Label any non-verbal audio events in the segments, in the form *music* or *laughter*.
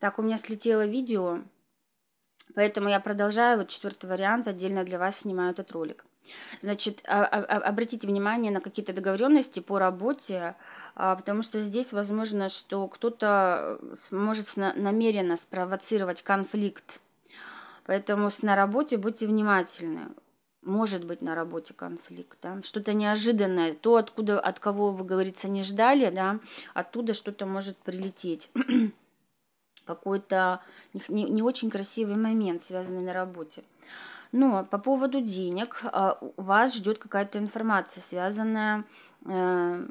Так, у меня слетело видео, поэтому я продолжаю. Вот четвертый вариант, отдельно для вас снимаю этот ролик. Значит, а, а, а, обратите внимание на какие-то договоренности по работе, потому что здесь возможно, что кто-то э, может намеренно спровоцировать конфликт. Поэтому на работе будьте внимательны. Может быть на работе конфликт, да? что-то неожиданное, то, откуда, от кого вы, говорится, не ждали, да, оттуда что-то может прилететь. *clears throat* какой-то не, не очень красивый момент, связанный на работе. Но по поводу денег а, вас ждет какая-то информация, связанная э,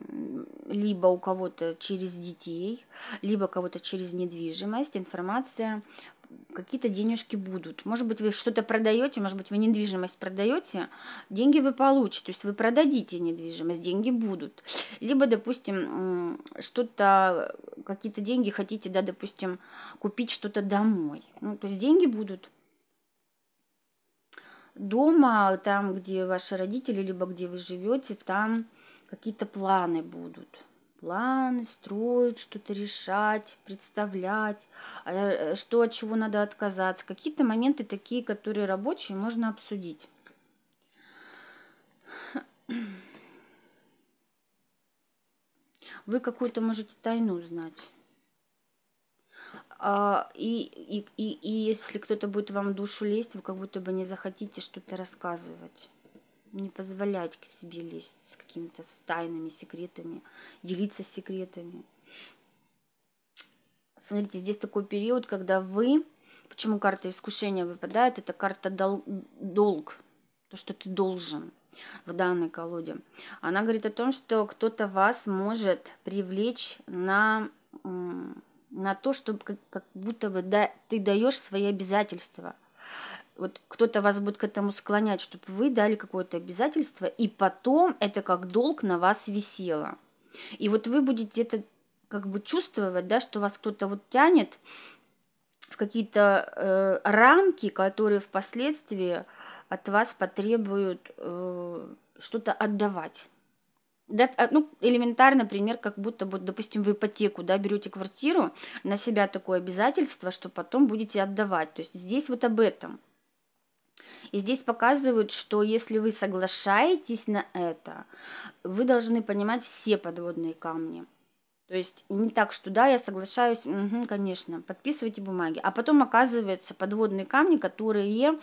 либо у кого-то через детей, либо кого-то через недвижимость, информация какие-то денежки будут. Может быть, вы что-то продаете, может быть, вы недвижимость продаете, деньги вы получите. То есть вы продадите недвижимость, деньги будут. Либо, допустим, что-то, какие-то деньги хотите, да, допустим, купить что-то домой. Ну, то есть деньги будут дома, там, где ваши родители, либо где вы живете, там какие-то планы будут планы, строить, что-то решать, представлять, а, э, что от чего надо отказаться. Какие-то моменты такие, которые рабочие, можно обсудить. Вы какую-то можете тайну знать. А, и, и, и, и если кто-то будет вам в душу лезть, вы как будто бы не захотите что-то рассказывать не позволять к себе лезть с какими-то тайными секретами, делиться секретами. Смотрите, здесь такой период, когда вы... Почему карта искушения выпадает? Это карта дол долг, то, что ты должен в данной колоде. Она говорит о том, что кто-то вас может привлечь на, на то, чтобы как, как будто бы да, ты даешь свои обязательства – вот кто-то вас будет к этому склонять, чтобы вы дали какое-то обязательство, и потом это как долг на вас висело. И вот вы будете это как бы чувствовать, да, что вас кто-то вот тянет в какие-то э, рамки, которые впоследствии от вас потребуют э, что-то отдавать. Да, а, ну, элементарный пример, как будто, вот, допустим, в ипотеку, да, берете квартиру, на себя такое обязательство, что потом будете отдавать. То есть здесь вот об этом – и здесь показывают, что если вы соглашаетесь на это, вы должны понимать все подводные камни. То есть не так, что да, я соглашаюсь, угу, конечно, подписывайте бумаги. А потом оказывается подводные камни, которые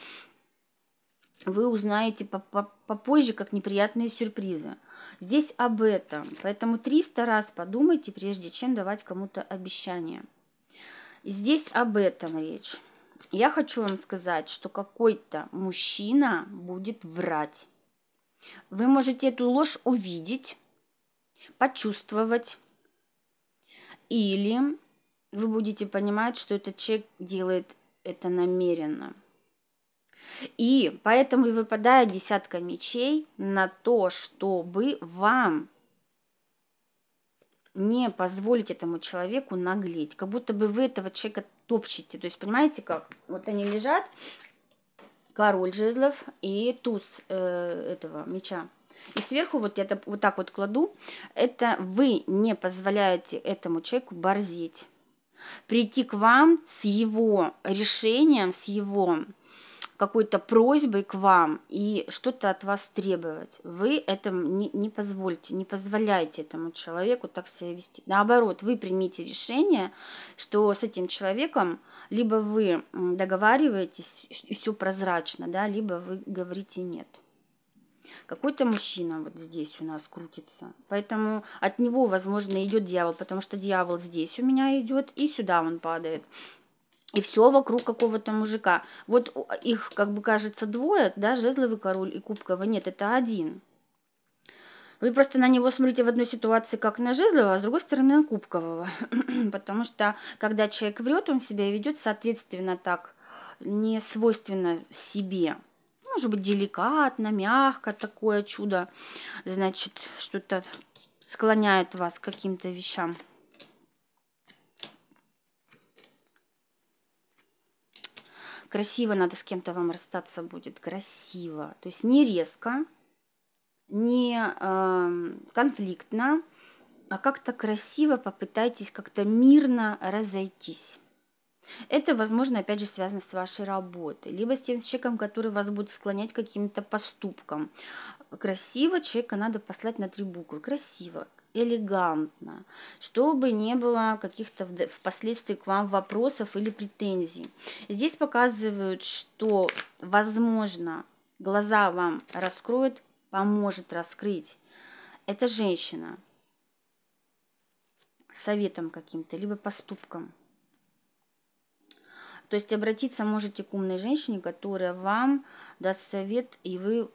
вы узнаете попозже, как неприятные сюрпризы. Здесь об этом. Поэтому 300 раз подумайте, прежде чем давать кому-то обещание. Здесь об этом речь я хочу вам сказать, что какой-то мужчина будет врать. Вы можете эту ложь увидеть, почувствовать, или вы будете понимать, что этот человек делает это намеренно. И поэтому и выпадает десятка мечей на то, чтобы вам не позволить этому человеку наглеть, как будто бы вы этого человека топчете. То есть, понимаете как? Вот они лежат, король жезлов и туз э, этого меча. И сверху вот я это, вот так вот кладу. Это вы не позволяете этому человеку борзеть. Прийти к вам с его решением, с его какой-то просьбой к вам и что-то от вас требовать. Вы этому не, не позвольте, не позволяйте этому человеку так себя вести. Наоборот, вы примите решение, что с этим человеком либо вы договариваетесь и все прозрачно, да, либо вы говорите нет. Какой-то мужчина вот здесь у нас крутится. Поэтому от него, возможно, идет дьявол, потому что дьявол здесь у меня идет и сюда он падает и все вокруг какого-то мужика. Вот их, как бы кажется, двое, да, жезловый король и кубковый. Нет, это один. Вы просто на него смотрите в одной ситуации как на жезлового, а с другой стороны на кубкового. *clears throat* Потому что, когда человек врет, он себя ведет, соответственно, так, не свойственно себе. Может быть, деликатно, мягко, такое чудо. Значит, что-то склоняет вас к каким-то вещам. Красиво надо с кем-то вам расстаться будет. Красиво. То есть не резко, не э, конфликтно, а как-то красиво попытайтесь как-то мирно разойтись. Это, возможно, опять же связано с вашей работой, либо с тем человеком, который вас будет склонять к каким-то поступкам. Красиво человека надо послать на три буквы. Красиво элегантно, чтобы не было каких-то впоследствии к вам вопросов или претензий. Здесь показывают, что, возможно, глаза вам раскроют, поможет раскрыть. эта женщина советом каким-то, либо поступком. То есть обратиться можете к умной женщине, которая вам даст совет, и вы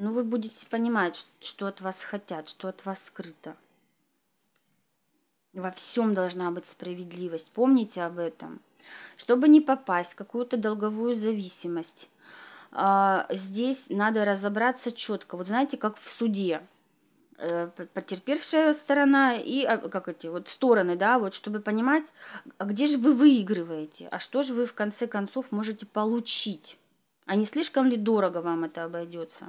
ну, вы будете понимать, что от вас хотят, что от вас скрыто. Во всем должна быть справедливость. Помните об этом. Чтобы не попасть в какую-то долговую зависимость, а, здесь надо разобраться четко. Вот знаете, как в суде э, потерпевшая сторона и а, как эти вот стороны, да, вот чтобы понимать, а где же вы выигрываете, а что же вы в конце концов можете получить, а не слишком ли дорого вам это обойдется.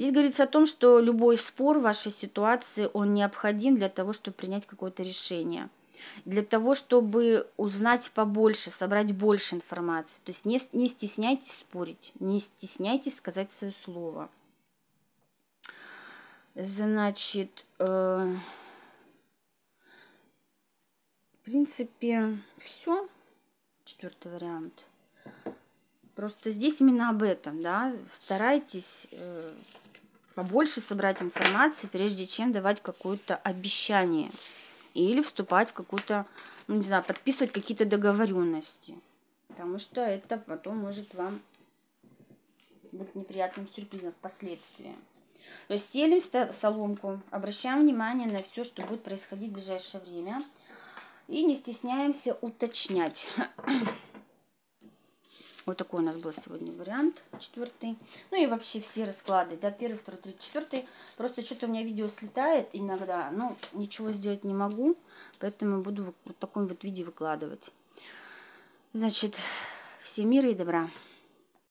Здесь говорится о том, что любой спор в вашей ситуации, он необходим для того, чтобы принять какое-то решение. Для того, чтобы узнать побольше, собрать больше информации. То есть не, не стесняйтесь спорить, не стесняйтесь сказать свое слово. Значит, э, в принципе, все. Четвертый вариант. Просто здесь именно об этом, да. Старайтесь э, побольше собрать информации, прежде чем давать какое-то обещание или вступать в какую-то, ну, не знаю, подписывать какие-то договоренности. Потому что это потом может вам быть неприятным сюрпризом впоследствии. То есть стелим соломку, обращаем внимание на все, что будет происходить в ближайшее время. И не стесняемся уточнять. Вот такой у нас был сегодня вариант, четвертый. Ну и вообще все расклады, да, первый, второй, третий, четвертый. Просто что-то у меня видео слетает иногда, ну, ничего сделать не могу, поэтому буду в вот таком вот виде выкладывать. Значит, все мира и добра.